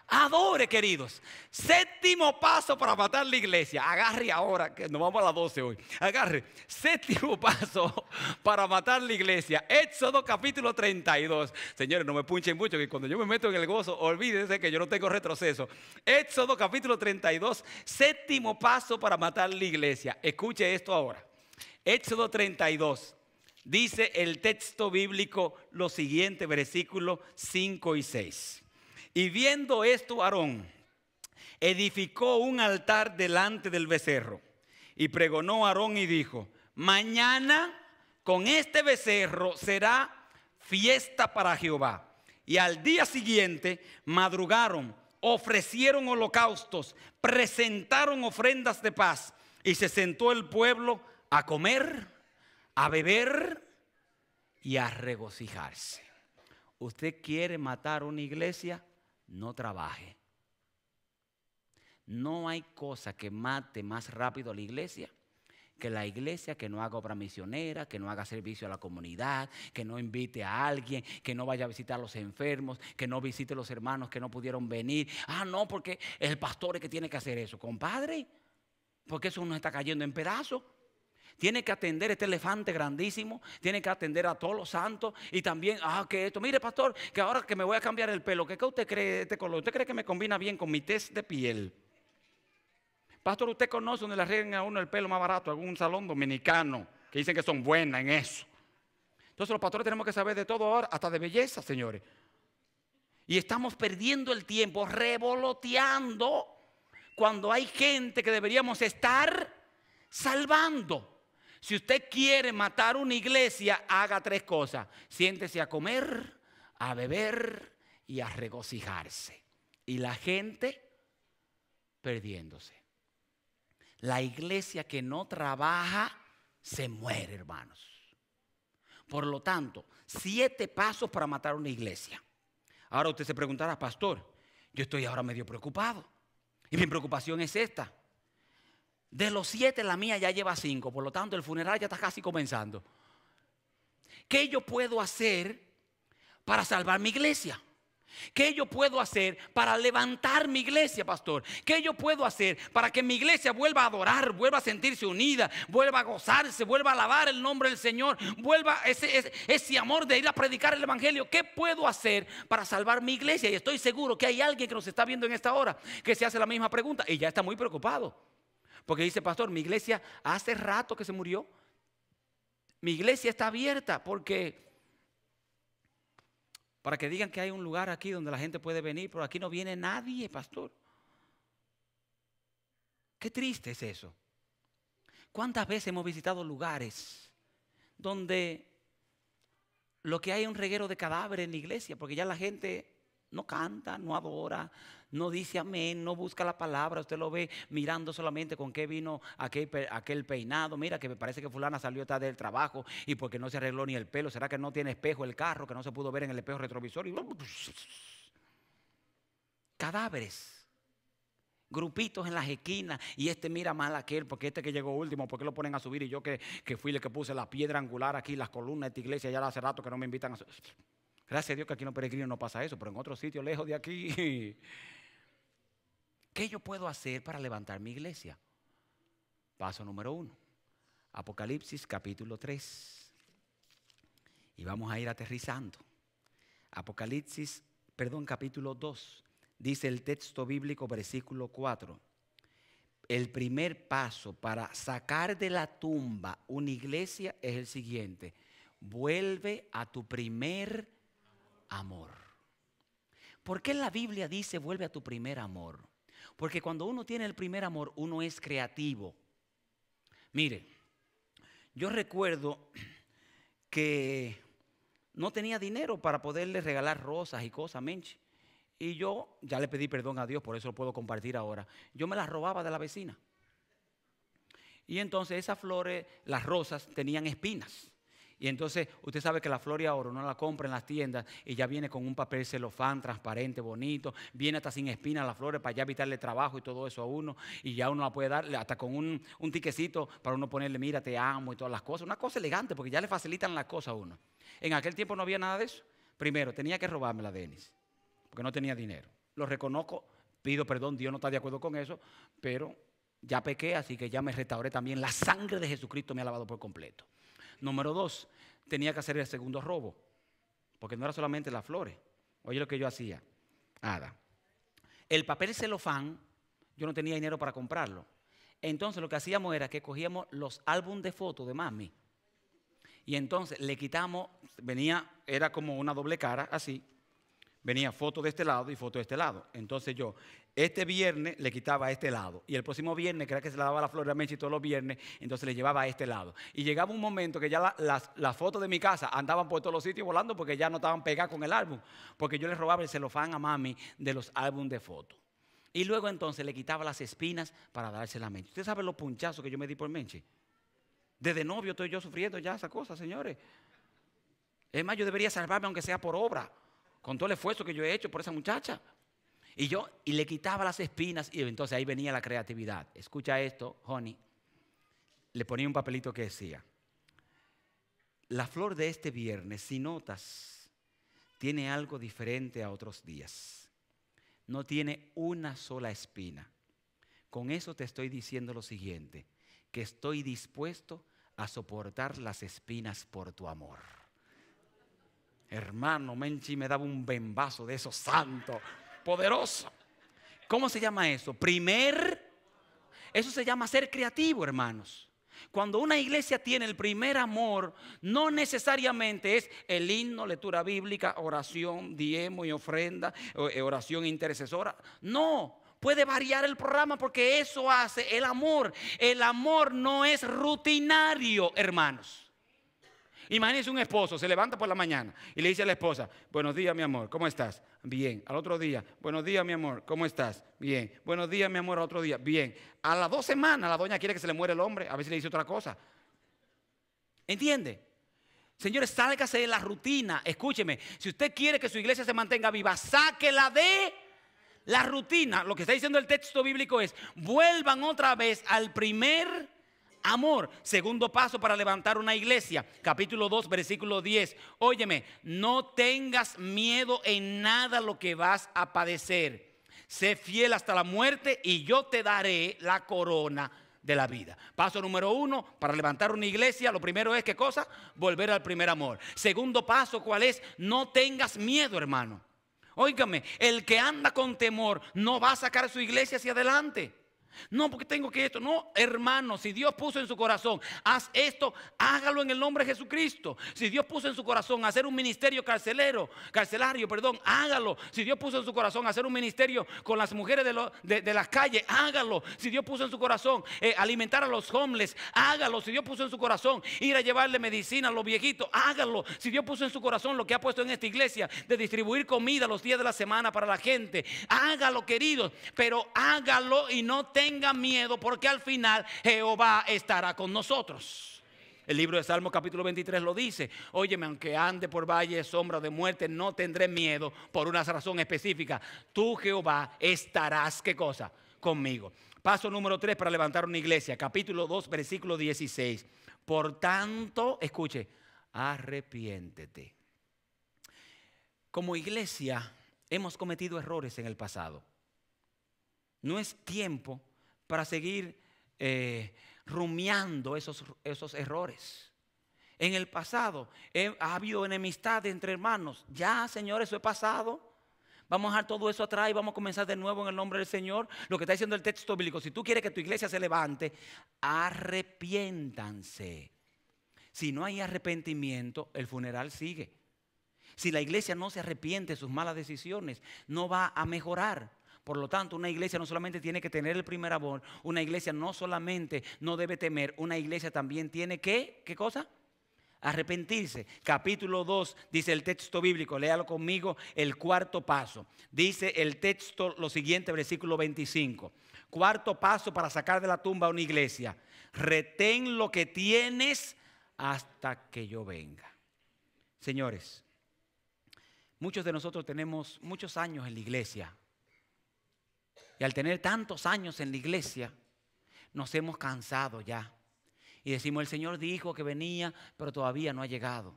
Adore, queridos. Séptimo paso para matar la iglesia. Agarre ahora, que nos vamos a las 12 hoy. Agarre. Séptimo paso para matar la iglesia. Éxodo capítulo 32. Señores, no me punchen mucho, que cuando yo me meto en el gozo, olvídense que yo no tengo retroceso. Éxodo capítulo 32, séptimo paso para matar la iglesia. Escuche esto ahora. Éxodo 32. Dice el texto bíblico lo siguiente, versículo 5 y 6. Y viendo esto, Aarón edificó un altar delante del becerro. Y pregonó Aarón y dijo, mañana con este becerro será fiesta para Jehová. Y al día siguiente madrugaron, ofrecieron holocaustos, presentaron ofrendas de paz. Y se sentó el pueblo a comer, a beber y a regocijarse. Usted quiere matar una iglesia, no trabaje. No hay cosa que mate más rápido a la iglesia que la iglesia que no haga obra misionera, que no haga servicio a la comunidad, que no invite a alguien, que no vaya a visitar a los enfermos, que no visite a los hermanos que no pudieron venir. Ah, no, porque el pastor es que tiene que hacer eso. Compadre, porque eso no está cayendo en pedazos tiene que atender este elefante grandísimo, tiene que atender a todos los santos y también, ah, que esto, mire pastor, que ahora que me voy a cambiar el pelo, ¿qué usted cree de este color? ¿Usted cree que me combina bien con mi test de piel? Pastor, usted conoce donde le arreglan a uno el pelo más barato, algún salón dominicano, que dicen que son buenas en eso. Entonces los pastores tenemos que saber de todo ahora, hasta de belleza, señores. Y estamos perdiendo el tiempo revoloteando cuando hay gente que deberíamos estar salvando. Si usted quiere matar una iglesia, haga tres cosas. Siéntese a comer, a beber y a regocijarse. Y la gente perdiéndose. La iglesia que no trabaja se muere, hermanos. Por lo tanto, siete pasos para matar una iglesia. Ahora usted se preguntará, pastor, yo estoy ahora medio preocupado. Y mi preocupación es esta. De los siete, la mía ya lleva cinco. Por lo tanto, el funeral ya está casi comenzando. ¿Qué yo puedo hacer para salvar mi iglesia? ¿Qué yo puedo hacer para levantar mi iglesia, pastor? ¿Qué yo puedo hacer para que mi iglesia vuelva a adorar, vuelva a sentirse unida, vuelva a gozarse, vuelva a alabar el nombre del Señor, vuelva ese, ese, ese amor de ir a predicar el Evangelio? ¿Qué puedo hacer para salvar mi iglesia? Y estoy seguro que hay alguien que nos está viendo en esta hora que se hace la misma pregunta y ya está muy preocupado. Porque dice, pastor, mi iglesia hace rato que se murió. Mi iglesia está abierta porque para que digan que hay un lugar aquí donde la gente puede venir, pero aquí no viene nadie, pastor. Qué triste es eso. ¿Cuántas veces hemos visitado lugares donde lo que hay es un reguero de cadáveres en la iglesia? Porque ya la gente no canta, no adora, no dice amén, no busca la palabra, usted lo ve mirando solamente con qué vino aquel, aquel peinado, mira que me parece que fulana salió tarde del trabajo y porque no se arregló ni el pelo, será que no tiene espejo el carro, que no se pudo ver en el espejo retrovisor cadáveres. Grupitos en las esquinas y este mira mal aquel porque este que llegó último, porque lo ponen a subir y yo que, fui el que puse la piedra angular aquí, las columnas de esta iglesia, ya hace rato que no me invitan a... Gracias a Dios que aquí en los peregrinos no pasa eso, pero en otro sitio lejos de aquí ¿Qué yo puedo hacer para levantar mi iglesia? Paso número uno. Apocalipsis capítulo 3. Y vamos a ir aterrizando. Apocalipsis, perdón, capítulo 2. Dice el texto bíblico, versículo 4. El primer paso para sacar de la tumba una iglesia es el siguiente. Vuelve a tu primer amor. ¿Por qué la Biblia dice vuelve a tu primer amor? Porque cuando uno tiene el primer amor, uno es creativo. Mire, yo recuerdo que no tenía dinero para poderle regalar rosas y cosas, menche. Y yo ya le pedí perdón a Dios, por eso lo puedo compartir ahora. Yo me las robaba de la vecina. Y entonces esas flores, las rosas, tenían espinas. Y entonces usted sabe que la flor y oro no la compra en las tiendas y ya viene con un papel celofán transparente, bonito, viene hasta sin espinas la flores para ya evitarle trabajo y todo eso a uno y ya uno la puede dar hasta con un, un tiquecito para uno ponerle, mira, te amo y todas las cosas. Una cosa elegante porque ya le facilitan las cosas a uno. En aquel tiempo no había nada de eso. Primero, tenía que robarme la Denis porque no tenía dinero. Lo reconozco, pido perdón, Dios no está de acuerdo con eso, pero ya pequé, así que ya me restauré también. La sangre de Jesucristo me ha lavado por completo. Número dos, tenía que hacer el segundo robo, porque no era solamente las flores. Oye lo que yo hacía, Ada. El papel celofán, yo no tenía dinero para comprarlo. Entonces lo que hacíamos era que cogíamos los álbumes de fotos de mami. Y entonces le quitamos, venía, era como una doble cara, así, venía foto de este lado y foto de este lado. Entonces yo, este viernes le quitaba a este lado y el próximo viernes, creo que se la daba la flor de Menchi todos los viernes, entonces le llevaba a este lado. Y llegaba un momento que ya las, fotos de mi casa andaban por todos los sitios volando porque ya no estaban pegadas con el álbum, porque yo le robaba el celofán a mami de los álbumes de fotos. Y luego entonces le quitaba las espinas para darse la Menchi. ¿Usted sabe los punchazos que yo me di por Menchi? Desde novio estoy yo sufriendo ya esa cosa, señores. Es más, yo debería salvarme aunque sea por obra con todo el esfuerzo que yo he hecho por esa muchacha. Y yo, y le quitaba las espinas y entonces ahí venía la creatividad. Escucha esto, Honey. Le ponía un papelito que decía, la flor de este viernes, si notas, tiene algo diferente a otros días. No tiene una sola espina. Con eso te estoy diciendo lo siguiente, que estoy dispuesto a soportar las espinas por tu amor. Hermano, Menchi me daba un bembazo de eso santo, poderoso. ¿Cómo se llama eso? Primer, eso se llama ser creativo, hermanos. Cuando una iglesia tiene el primer amor, no necesariamente es el himno, lectura bíblica, oración, diemo y ofrenda, eh, oración intercesora. No, puede variar el programa porque eso hace el amor. El amor no es rutinario, hermanos. Imagínense un esposo, se levanta por la mañana y le dice a la esposa, buenos días mi amor, ¿cómo estás? Bien. Al otro día, buenos días mi amor, ¿cómo estás? Bien. Buenos días mi amor, al otro día, bien. A las dos semanas la doña quiere que se le muera el hombre, a ver si le dice otra cosa. ¿Entiende? Señores, sálgase de la rutina. Escúcheme, si usted quiere que su iglesia se mantenga viva, sáquela de la rutina. Lo que está diciendo el texto bíblico es, vuelvan otra vez al primer amor. Segundo paso para levantar una iglesia. Capítulo 2, versículo 10. Óyeme, no tengas miedo en nada lo que vas a padecer. Sé fiel hasta la muerte y yo te daré la corona de la vida. Paso número uno, para levantar una iglesia, lo primero es, ¿qué cosa? Volver al primer amor. Segundo paso, ¿cuál es? No tengas miedo, hermano. Óigame, el que anda con temor no va a sacar su iglesia hacia adelante. No, porque tengo que esto. No, hermano, si Dios puso en su corazón, haz esto, hágalo en el nombre de Jesucristo. Si Dios puso en su corazón hacer un ministerio carcelero, carcelario, perdón, hágalo. Si Dios puso en su corazón hacer un ministerio con las mujeres de, las calles, hágalo. Si Dios puso en su corazón eh, alimentar a los homeless, hágalo. Si Dios puso en su corazón ir a llevarle medicina a los viejitos, hágalo. Si Dios puso en su corazón lo que ha puesto en esta iglesia de distribuir comida los días de la semana para la gente, hágalo, queridos. Pero hágalo y no te tenga miedo porque al final Jehová estará con nosotros. El libro de Salmo capítulo 23 lo dice. Óyeme, aunque ande por valle sombra de muerte, no tendré miedo por una razón específica. Tú, Jehová, estarás, ¿qué cosa? Conmigo. Paso número 3 para levantar una iglesia. Capítulo 2, versículo 16. Por tanto, escuche, arrepiéntete. Como iglesia hemos cometido errores en el pasado. No es tiempo para seguir eh, rumiando esos, esos errores. En el pasado ha habido enemistad entre hermanos. Ya, Señor, eso es pasado. Vamos a dejar todo eso atrás y vamos a comenzar de nuevo en el nombre del Señor. Lo que está diciendo el texto bíblico, si tú quieres que tu iglesia se levante, arrepiéntanse. Si no hay arrepentimiento, el funeral sigue. Si la iglesia no se arrepiente de sus malas decisiones, no va a mejorar. Por lo tanto, una iglesia no solamente tiene que tener el primer amor, una iglesia no solamente no debe temer, una iglesia también tiene que, ¿qué cosa? Arrepentirse. Capítulo 2 dice el texto bíblico, léalo conmigo, el cuarto paso. Dice el texto lo siguiente, versículo 25. Cuarto paso para sacar de la tumba a una iglesia. Retén lo que tienes hasta que yo venga. Señores, muchos de nosotros tenemos muchos años en la iglesia, y al tener tantos años en la iglesia, nos hemos cansado ya. Y decimos, el Señor dijo que venía, pero todavía no ha llegado.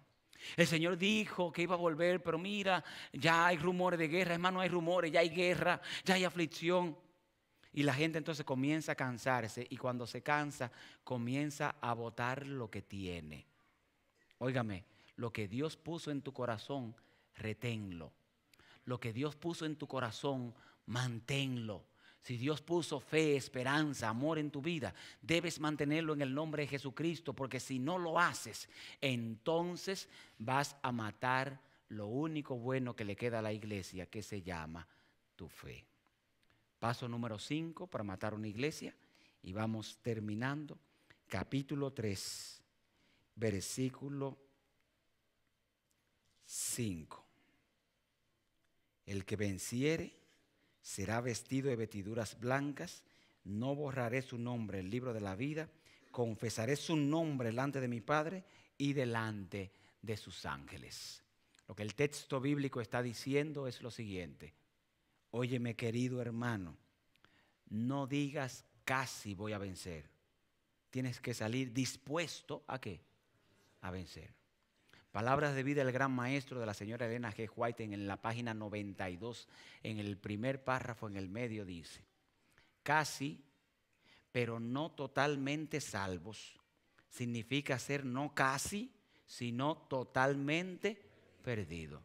El Señor dijo que iba a volver, pero mira, ya hay rumores de guerra, hermano, hay rumores, ya hay guerra, ya hay aflicción. Y la gente entonces comienza a cansarse y cuando se cansa, comienza a votar lo que tiene. Óigame, lo que Dios puso en tu corazón, reténlo. Lo que Dios puso en tu corazón, manténlo. Si Dios puso fe, esperanza, amor en tu vida, debes mantenerlo en el nombre de Jesucristo, porque si no lo haces, entonces vas a matar lo único bueno que le queda a la iglesia, que se llama tu fe. Paso número 5 para matar una iglesia y vamos terminando. Capítulo 3, versículo 5. El que venciere será vestido de vestiduras blancas, no borraré su nombre el libro de la vida, confesaré su nombre delante de mi Padre y delante de sus ángeles. Lo que el texto bíblico está diciendo es lo siguiente. Óyeme querido hermano, no digas casi voy a vencer. Tienes que salir dispuesto a qué? A vencer. Palabras de vida del gran maestro de la señora Elena G. White en la página 92, en el primer párrafo en el medio dice, casi, pero no totalmente salvos, significa ser no casi, sino totalmente perdido.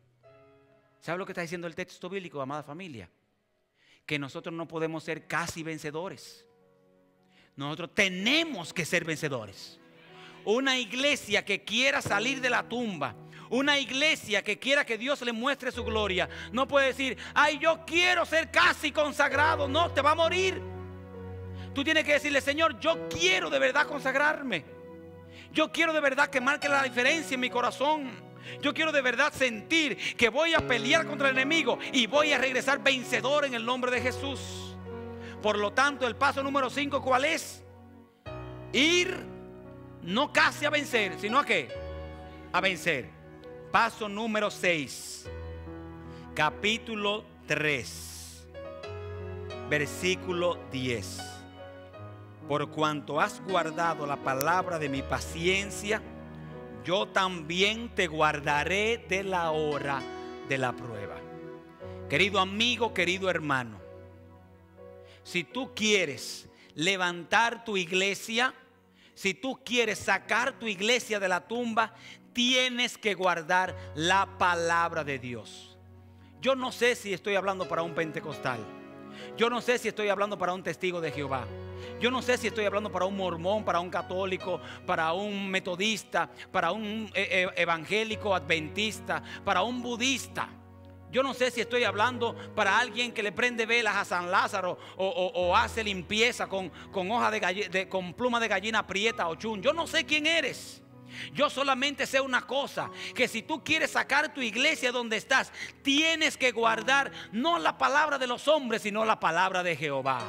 ¿Sabe lo que está diciendo el texto bíblico, amada familia? Que nosotros no podemos ser casi vencedores. Nosotros tenemos que ser vencedores. Una iglesia que quiera salir de la tumba. Una iglesia que quiera que Dios le muestre su gloria. No puede decir, ay, yo quiero ser casi consagrado. No, te va a morir. Tú tienes que decirle, Señor, yo quiero de verdad consagrarme. Yo quiero de verdad que marque la diferencia en mi corazón. Yo quiero de verdad sentir que voy a pelear contra el enemigo y voy a regresar vencedor en el nombre de Jesús. Por lo tanto, el paso número 5, ¿cuál es? Ir no casi a vencer, sino a qué? A vencer. Paso número 6, capítulo 3, versículo 10. Por cuanto has guardado la palabra de mi paciencia, yo también te guardaré de la hora de la prueba. Querido amigo, querido hermano, si tú quieres levantar tu iglesia, si tú quieres sacar tu iglesia de la tumba, tienes que guardar la palabra de Dios. Yo no sé si estoy hablando para un pentecostal. Yo no sé si estoy hablando para un testigo de Jehová. Yo no sé si estoy hablando para un mormón, para un católico, para un metodista, para un eh, eh, evangélico adventista, para un budista. Yo no sé si estoy hablando para alguien que le prende velas a San Lázaro o, hace limpieza con, hoja de, con pluma de gallina prieta o chun. Yo no sé quién eres. Yo solamente sé una cosa, que si tú quieres sacar tu iglesia donde estás, tienes que guardar no la palabra de los hombres, sino la palabra de Jehová.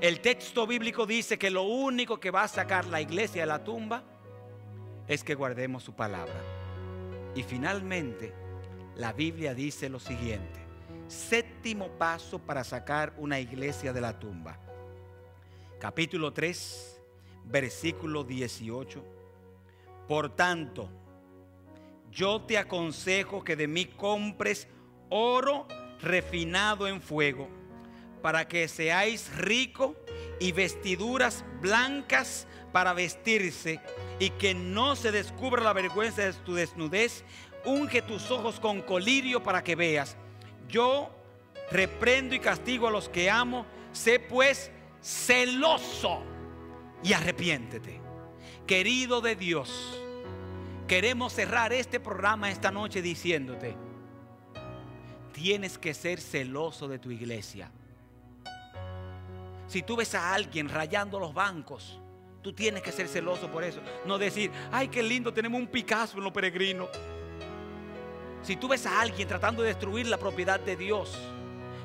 El texto bíblico dice que lo único que va a sacar la iglesia de la tumba es que guardemos su palabra. Y finalmente, la Biblia dice lo siguiente. Séptimo paso para sacar una iglesia de la tumba. Capítulo 3, versículo 18. Por tanto, yo te aconsejo que de mí compres oro refinado en fuego, para que seáis rico y vestiduras blancas para vestirse, y que no se descubra la vergüenza de tu desnudez, unge tus ojos con colirio para que veas. Yo reprendo y castigo a los que amo, sé pues celoso y arrepiéntete. Querido de Dios, queremos cerrar este programa esta noche diciéndote, tienes que ser celoso de tu iglesia. Si tú ves a alguien rayando los bancos, tú tienes que ser celoso por eso. No decir, ay, qué lindo, tenemos un Picasso en los peregrinos. Si tú ves a alguien tratando de destruir la propiedad de Dios,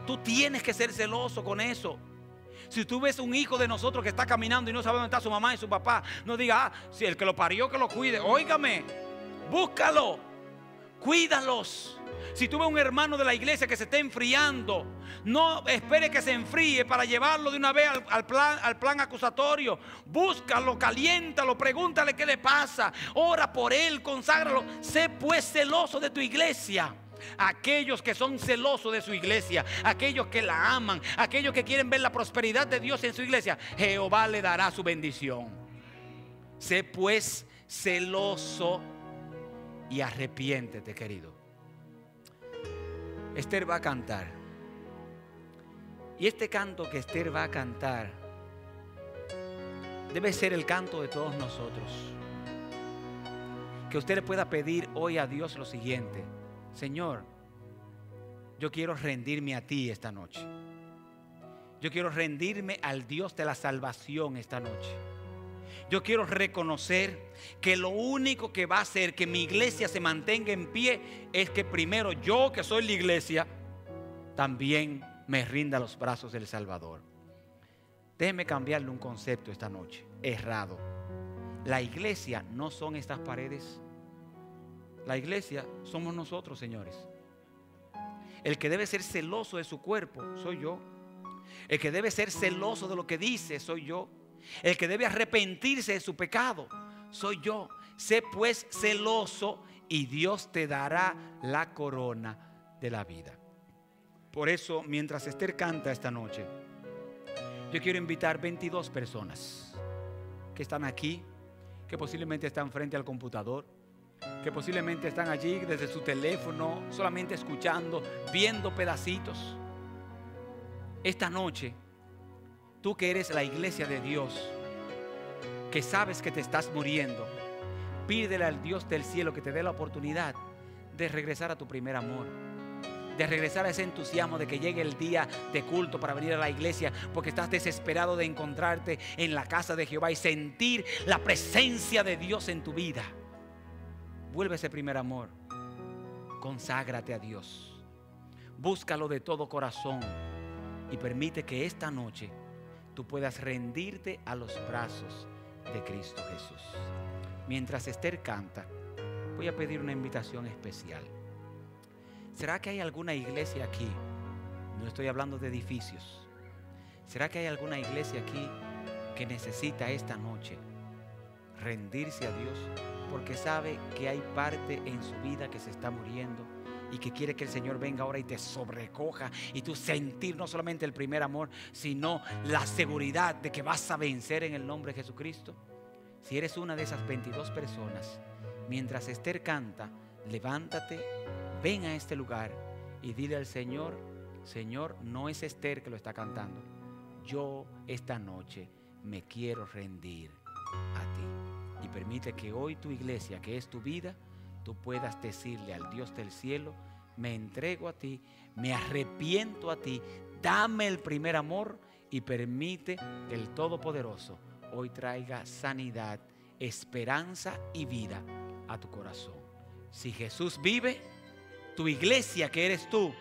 tú tienes que ser celoso con eso. Si tú ves un hijo de nosotros que está caminando y no sabe dónde está su mamá y su papá, no diga, ah, si el que lo parió que lo cuide. Óigame, búscalo cuídalos. Si tuve un hermano de la iglesia que se está enfriando, no espere que se enfríe para llevarlo de una vez al, plan, plan acusatorio. Búscalo, caliéntalo, pregúntale qué le pasa. Ora por él, conságralo. Sé pues celoso de tu iglesia aquellos que son celosos de su iglesia, aquellos que la aman, aquellos que quieren ver la prosperidad de Dios en su iglesia, Jehová le dará su bendición. Sé pues celoso y arrepiéntete, querido. Esther va a cantar. Y este canto que Esther va a cantar debe ser el canto de todos nosotros. Que usted le pueda pedir hoy a Dios lo siguiente. Señor, yo quiero rendirme a ti esta noche. Yo quiero rendirme al Dios de la salvación esta noche. Yo quiero reconocer que lo único que va a hacer que mi iglesia se mantenga en pie es que primero yo que soy la iglesia, también me rinda los brazos del Salvador. Déjeme cambiarle un concepto esta noche, errado. La iglesia no son estas paredes. La iglesia somos nosotros, señores. El que debe ser celoso de su cuerpo soy yo. El que debe ser celoso de lo que dice soy yo. El que debe arrepentirse de su pecado soy yo. Sé pues celoso y Dios te dará la corona de la vida. Por eso, mientras Esther canta esta noche, yo quiero invitar 22 personas que están aquí, que posiblemente están frente al computador, que posiblemente están allí desde su teléfono, solamente escuchando, viendo pedacitos. Esta noche Tú que eres la iglesia de Dios, que sabes que te estás muriendo, pídele al Dios del cielo que te dé la oportunidad de regresar a tu primer amor. De regresar a ese entusiasmo de que llegue el día de culto para venir a la iglesia, porque estás desesperado de encontrarte en la casa de Jehová y sentir la presencia de Dios en tu vida. Vuelve ese primer amor. Conságrate a Dios. Búscalo de todo corazón y permite que esta noche tú puedas rendirte a los brazos de Cristo Jesús. Mientras Esther canta, voy a pedir una invitación especial. ¿Será que hay alguna iglesia aquí? No estoy hablando de edificios. ¿Será que hay alguna iglesia aquí que necesita esta noche rendirse a Dios porque sabe que hay parte en su vida que se está muriendo y que quiere que el Señor venga ahora y te sobrecoja y tú sentir no solamente el primer amor, sino la seguridad de que vas a vencer en el nombre de Jesucristo. Si eres una de esas 22 personas, mientras Esther canta, levántate, ven a este lugar y dile al Señor, Señor, no es Esther que lo está cantando. Yo esta noche me quiero rendir a ti. Y permite que hoy tu iglesia, que es tu vida, tú puedas decirle al Dios del cielo, me entrego a ti, me arrepiento a ti, dame el primer amor y permite que el Todopoderoso hoy traiga sanidad, esperanza y vida a tu corazón. Si Jesús vive, tu iglesia que eres tú,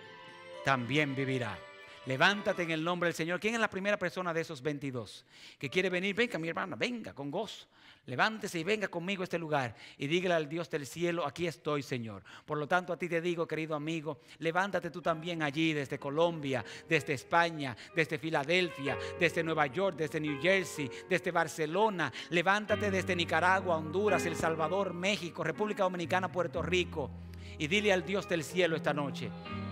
también vivirá. Levántate en el nombre del Señor. ¿Quién es la primera persona de esos 22 que quiere venir? Venga, mi hermana, venga con gozo. Levántese y venga conmigo a este lugar y dígale al Dios del cielo, aquí estoy, Señor. Por lo tanto, a ti te digo, querido amigo, levántate tú también allí desde Colombia, desde España, desde Filadelfia, desde Nueva York, desde New Jersey, desde Barcelona. Levántate desde Nicaragua, Honduras, El Salvador, México, República Dominicana, Puerto Rico. Y dile al Dios del cielo esta noche,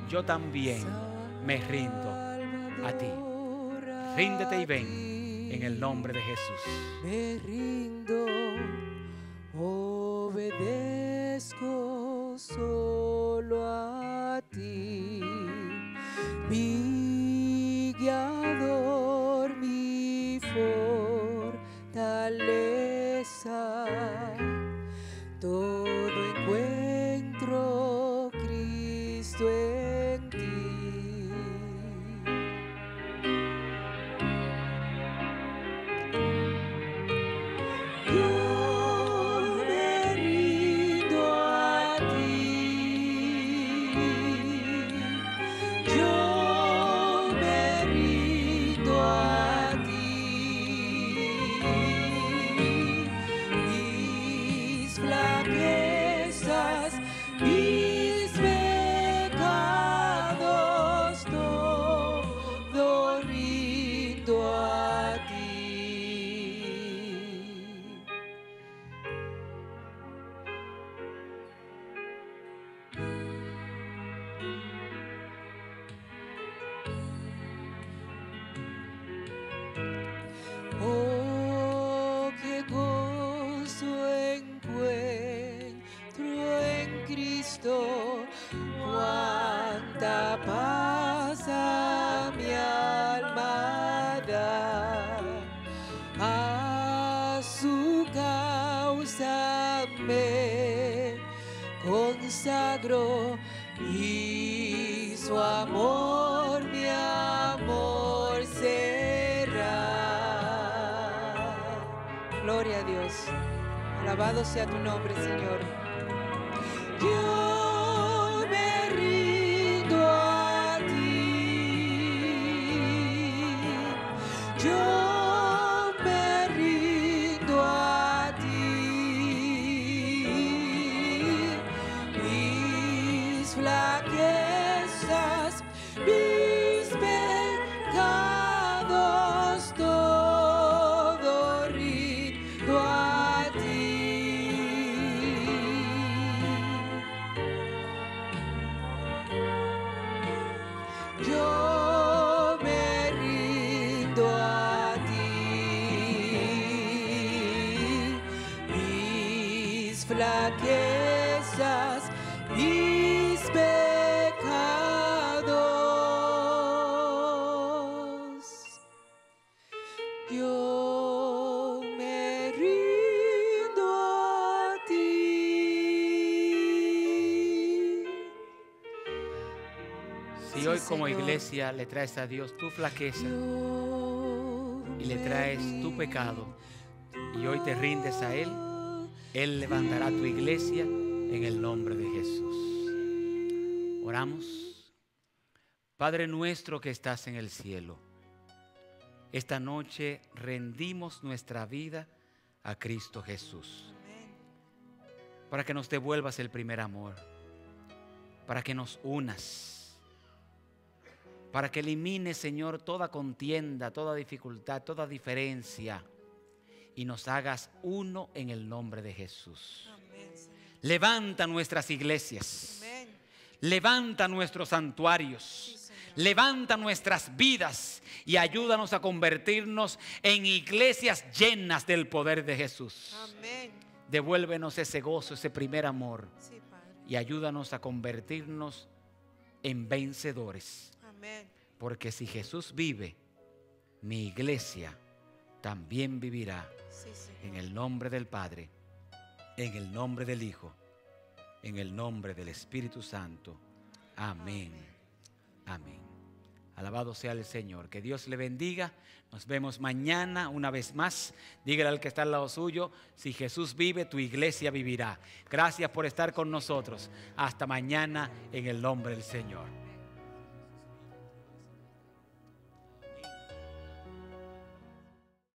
yo también me rindo a ti. Ríndete y ven en el nombre de Jesús. Me rindo, obedezco solo a ti. Mi guiador, mi fortaleza. Vado sea tu nombre, Señor. Si hoy como iglesia le traes a Dios tu flaqueza y le traes tu pecado y hoy te rindes a Él, Él levantará tu iglesia en el nombre de Jesús. Oramos. Padre nuestro que estás en el cielo, esta noche rendimos nuestra vida a Cristo Jesús para que nos devuelvas el primer amor, para que nos unas para que elimine, Señor, toda contienda, toda dificultad, toda diferencia y nos hagas uno en el nombre de Jesús. levanta nuestras iglesias, levanta nuestros santuarios. levanta nuestras vidas y ayúdanos a convertirnos en iglesias llenas del poder de Jesús. Devuélvenos ese gozo, ese primer amor y ayúdanos a convertirnos en vencedores porque si Jesús vive, mi iglesia también vivirá. en el nombre del Padre, en el nombre del Hijo, en el nombre del Espíritu Santo. Amén. Amén. Amén. Alabado sea el Señor. Que Dios le bendiga. Nos vemos mañana una vez más. Dígale al que está al lado suyo, si Jesús vive, tu iglesia vivirá. Gracias por estar con nosotros. Hasta mañana en el nombre del Señor.